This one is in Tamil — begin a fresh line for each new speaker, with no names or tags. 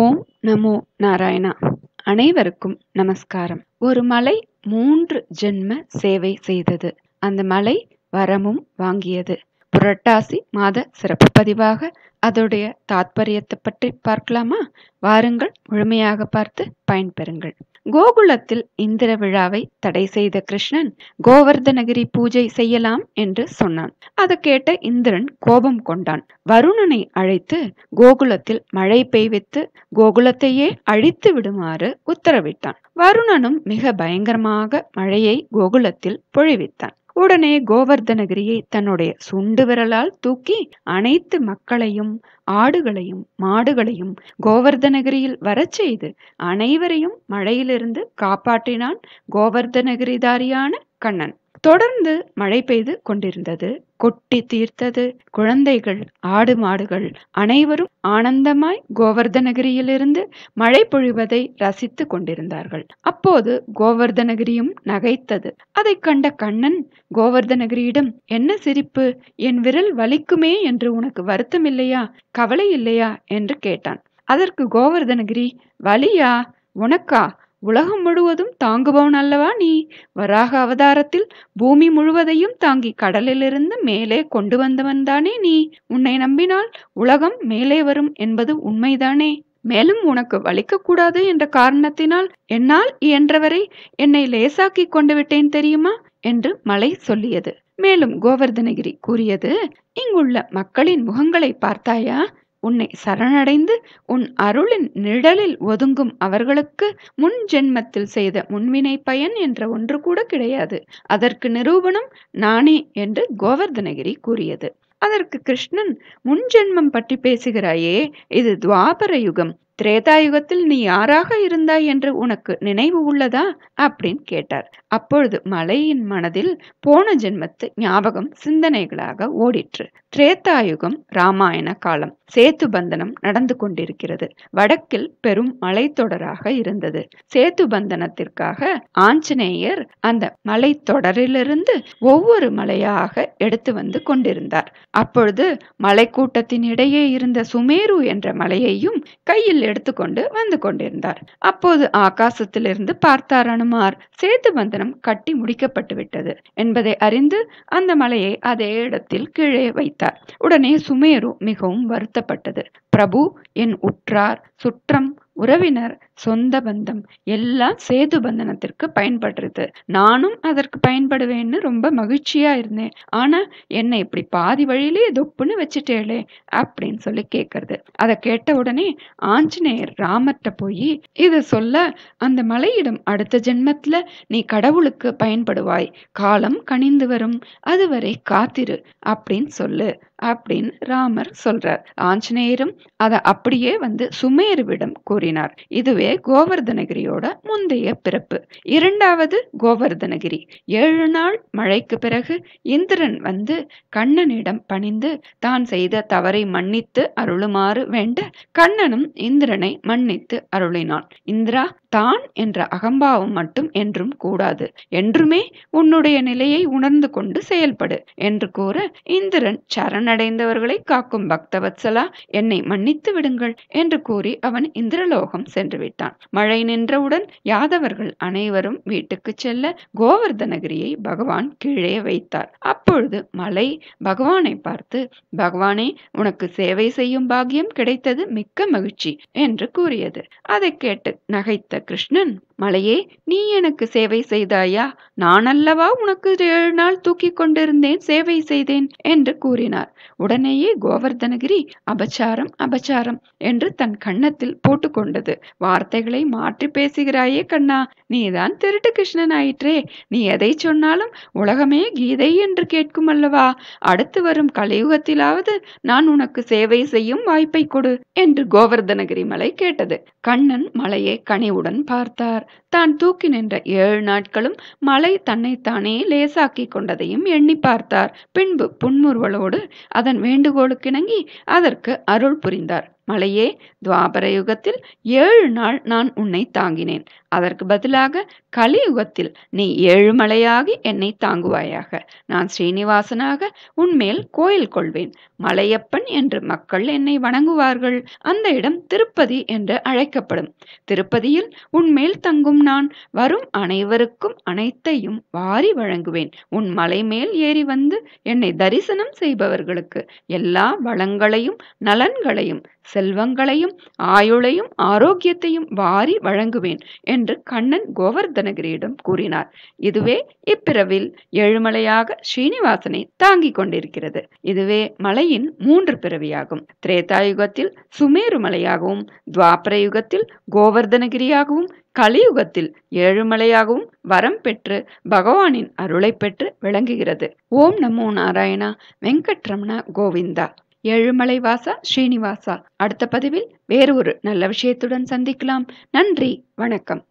ஓம் நமோ நாராயணா அனைவருக்கும் நமஸ்காரம் ஒரு மலை மூன்று ஜென்ம சேவை செய்தது அந்த மலை வரமும் வாங்கியது புரட்டாசி மாத சிறப்பு பதிவாக அதோடைய தாத்பரியத்தை பற்றி பார்க்கலாமா வாருங்கள் முழுமையாக பார்த்து பயன்பெறுங்கள் கோகுலத்தில் இந்திர விழாவை தடை செய்த கிருஷ்ணன் கோவர்தனகிரி பூஜை செய்யலாம் என்று சொன்னான் அதை கேட்ட இந்திரன் கோபம் கொண்டான் வருணனை அழைத்து கோகுலத்தில் மழை பெய்வித்து கோகுலத்தையே அழித்து விடுமாறு உத்தரவிட்டான் வருணனும் மிக பயங்கரமாக மழையை கோகுலத்தில் பொழிவித்தான் உடனே கோவர்தனகிரியை தன்னுடைய சுண்டு விரலால் தூக்கி அனைத்து மக்களையும் ஆடுகளையும் மாடுகளையும் கோவர்தனகிரியில் வரச் செய்து அனைவரையும் மழையிலிருந்து காப்பாற்றினான் கோவர்தனகிரிதாரியான கண்ணன் தொடர்ந்து மழை பெய்து கொண்டிருந்தது கொட்டி தீர்த்தது குழந்தைகள் ஆடு மாடுகள் அனைவரும் ஆனந்தமாய் கோவர்தனகிரியிலிருந்து மழை பொழிவதை ரசித்து கொண்டிருந்தார்கள் அப்போது கோவர்தனகிரியும் நகைத்தது அதைக் கண்ட கண்ணன் கோவர்தனகிரியிடம் என்ன சிரிப்பு என் விரல் வலிக்குமே என்று உனக்கு வருத்தம் இல்லையா கவலை இல்லையா என்று கேட்டான் அதற்கு கோவர்தனகிரி வலியா உனக்கா உலகம் முழுவதும் தாங்குபவன் அல்லவா நீ வராக அவதாரத்தில் பூமி முழுவதையும் தாங்கி கடலிலிருந்து மேலே கொண்டு வந்தவன் தானே நீ உன்னை நம்பினால் உலகம் மேலே வரும் என்பது உண்மைதானே மேலும் உனக்கு வலிக்கக்கூடாது என்ற காரணத்தினால் என்னால் இயன்றவரை என்னை லேசாக்கி கொண்டு விட்டேன் தெரியுமா என்று மலை சொல்லியது மேலும் கோவர்தனகிரி கூறியது இங்குள்ள மக்களின் முகங்களை பார்த்தாயா உன்னை சரணடைந்து உன் அருளின் நிழலில் ஒதுங்கும் அவர்களுக்கு முன் ஜென்மத்தில் செய்த முன்வினை பயன் என்ற ஒன்று கூட கிடையாது அதற்கு நிரூபணம் நானே என்று கோவர்தனகிரி கூறியது அதற்கு கிருஷ்ணன் முன் ஜென்மம் பற்றி பேசுகிறாயே இது துவாபர யுகம் திரேதாயுகத்தில் நீ யாராக இருந்தாய் என்று உனக்கு நினைவு உள்ளதா அப்படின்னு கேட்டார் அப்பொழுது மலையின் மனதில் போன ஜென்மத்து ஞாபகம் சிந்தனைகளாக ஓடிற்று திரேத்தாயுகம் ராமாயண காலம் சேத்து பந்தனம் நடந்து கொண்டிருக்கிறது வடக்கில் பெரும் மலைத்தொடராக இருந்தது சேத்து பந்தனத்திற்காக ஆஞ்சநேயர் அந்த மலைத்தொடரிலிருந்து ஒவ்வொரு மலையாக எடுத்து வந்து கொண்டிருந்தார் அப்பொழுது மலைக்கூட்டத்தின் இடையே இருந்த சுமேரு என்ற மலையையும் கையில் எடுத்துக்கொண்டு வந்து கொண்டிருந்தார் அப்போது ஆகாசத்திலிருந்து பார்த்தார் அனுமார் சேத்து பந்தனம் கட்டி முடிக்கப்பட்டு விட்டது என்பதை அறிந்து அந்த மலையை அதே இடத்தில் கீழே வைத்தார் தெரிவித்தார் உடனே சுமேரு மிகவும் வருத்தப்பட்டது பிரபு என் உற்றார் சுற்றம் உறவினர் சொந்த பந்தம் எல்லாம் சேது பந்தனத்திற்கு பயன்படுறது நானும் அதற்கு பயன்படுவேன்னு ரொம்ப மகிழ்ச்சியா இருந்தேன் ஆனா என்னை இப்படி பாதி வழியிலே தொப்புன்னு வச்சுட்டேளே அப்படின்னு சொல்லி கேட்கறது அதை கேட்ட உடனே ஆஞ்சநேயர் ராமர்கிட்ட போய் இதை சொல்ல அந்த மலையிடம் அடுத்த ஜென்மத்துல நீ கடவுளுக்கு பயன்படுவாய் காலம் கனிந்து வரும் அதுவரை காத்திரு அப்படின்னு சொல்லு அப்படின்னு ராமர் சொல்றார் ஆஞ்சநேயரும் அதை அப்படியே வந்து சுமேருவிடம் கூறினார் இதுவே கோவர்தனகிரியோட முந்தைய பிறப்பு இரண்டாவது கோவர்தனகிரி ஏழு நாள் மழைக்கு பிறகு இந்திரன் வந்து கண்ணனிடம் பணிந்து தான் செய்த தவறை மன்னித்து அருளுமாறு வேண்ட கண்ணனும் இந்திரனை மன்னித்து அருளினான் இந்திரா தான் என்ற அகம்பாவம் மட்டும் என்றும் கூடாது என்றுமே உன்னுடைய நிலையை உணர்ந்து கொண்டு செயல்படு என்று கூற இந்திரன் சரணடைந்தவர்களை காக்கும் பக்தவத்சலா என்னை மன்னித்து விடுங்கள் என்று கூறி அவன் இந்திரலோகம் சென்று விட்டான் மழை நின்றவுடன் யாதவர்கள் அனைவரும் வீட்டுக்கு செல்ல கோவர்தனகிரியை பகவான் கீழே வைத்தார் அப்பொழுது மலை பகவானை பார்த்து பகவானே உனக்கு சேவை செய்யும் பாக்கியம் கிடைத்தது மிக்க மகிழ்ச்சி என்று கூறியது அதை கேட்டு நகைத்த கிருஷ்ணன் மலையே நீ எனக்கு சேவை செய்தாயா நான் அல்லவா உனக்கு ஏழு நாள் தூக்கி கொண்டிருந்தேன் சேவை செய்தேன் என்று கூறினார் உடனேயே கோவர்தனகிரி அபச்சாரம் அபச்சாரம் என்று தன் கண்ணத்தில் போட்டுக்கொண்டது வார்த்தைகளை மாற்றி பேசுகிறாயே கண்ணா நீதான் திருட்டு கிருஷ்ணன் ஆயிற்றே நீ எதை சொன்னாலும் உலகமே கீதை என்று கேட்கும் அல்லவா அடுத்து வரும் கலியுகத்திலாவது நான் உனக்கு சேவை செய்யும் வாய்ப்பை கொடு என்று கோவர்தனகிரி மலை கேட்டது கண்ணன் மலையை கனிவுடன் தேவன் பார்த்தார் தான் தூக்கி நின்ற ஏழு நாட்களும் மலை தன்னைத்தானே லேசாக்கி கொண்டதையும் எண்ணி பார்த்தார் பின்பு புன்முறுவலோடு அதன் வேண்டுகோளுக்கிணங்கி அதற்கு அருள் புரிந்தார் மலையே துவாபர யுகத்தில் ஏழு நாள் நான் உன்னை தாங்கினேன் அதற்கு பதிலாக கலியுகத்தில் நீ ஏழு மலையாகி என்னை தாங்குவாயாக நான் ஸ்ரீனிவாசனாக உன்மேல் கோயில் கொள்வேன் மலையப்பன் என்று மக்கள் என்னை வணங்குவார்கள் அந்த இடம் திருப்பதி என்று அழைக்கப்படும் திருப்பதியில் உன்மேல் தங்கும் நான் வரும் அனைவருக்கும் அனைத்தையும் வாரி வழங்குவேன் உன் மலை மேல் ஏறி வந்து என்னை தரிசனம் செய்பவர்களுக்கு எல்லா வளங்களையும் நலன்களையும் செல் செல்வங்களையும் ஆயுளையும் ஆரோக்கியத்தையும் வாரி வழங்குவேன் என்று கண்ணன் கோவர்தனகிரியிடம் கூறினார் இதுவே இப்பிறவில் ஏழுமலையாக ஸ்ரீனிவாசனை தாங்கிக் கொண்டிருக்கிறது இதுவே மலையின் மூன்று பிறவியாகும் திரேதாயுகத்தில் சுமேரு மலையாகவும் துவாபர யுகத்தில் கோவர்தனகிரியாகவும் கலியுகத்தில் ஏழுமலையாகவும் வரம் பெற்று பகவானின் அருளை பெற்று விளங்குகிறது ஓம் நமோ நாராயணா வெங்கட்ரமண கோவிந்தா ஏழுமலை வாசா ஸ்ரீனிவாசா அடுத்த பதிவில் வேறு ஒரு நல்ல விஷயத்துடன் சந்திக்கலாம் நன்றி வணக்கம்